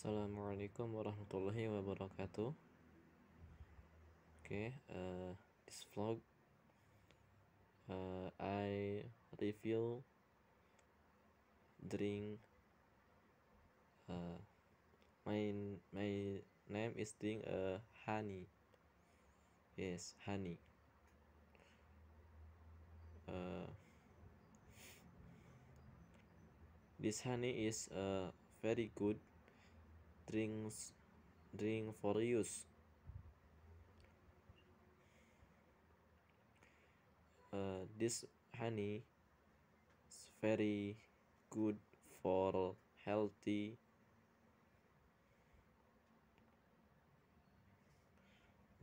Assalamualaikum warahmatullahi wabarakatuh. Okay, uh, eh, this vlog, uh, I review drink. Uh, my my name is drink uh, honey. Yes, honey. Uh, this honey is uh, very good drinks drink for use uh, this honey is very good for healthy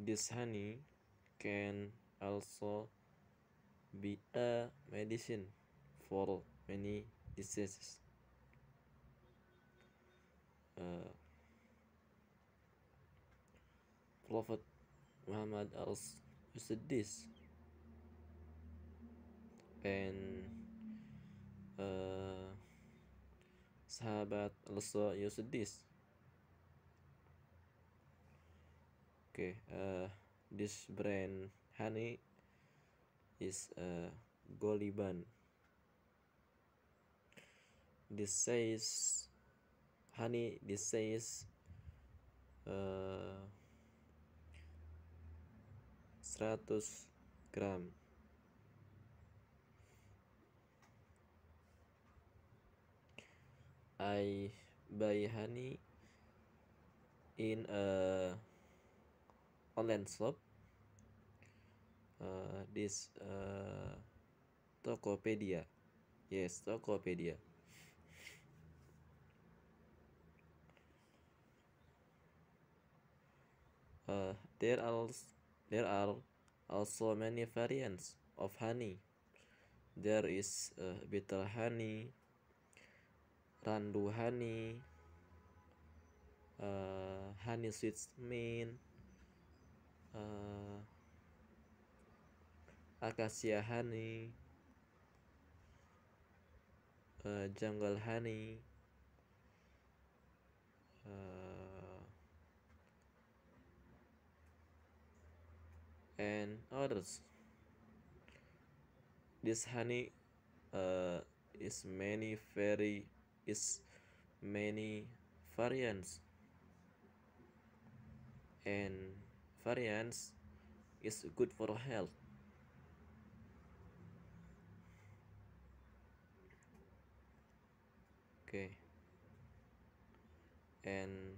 this honey can also be a medicine for many diseases uh, Prophet Muhammad al-Siddiq and uh, sahabat Al-Sa Oke, okay uh, this brand honey is a uh, Goliban this says honey this says uh, 100 gram I buy honey in a online shop uh, this uh, Tokopedia yes Tokopedia uh, there are There are also many variants of honey. There is uh, eh, bitter honey, randu honey, uh, honey sweet mint, uh, acacia honey, uh, jungle honey, uh, and others. This honey uh, is many very is many variants and variants is good for health. Okay. And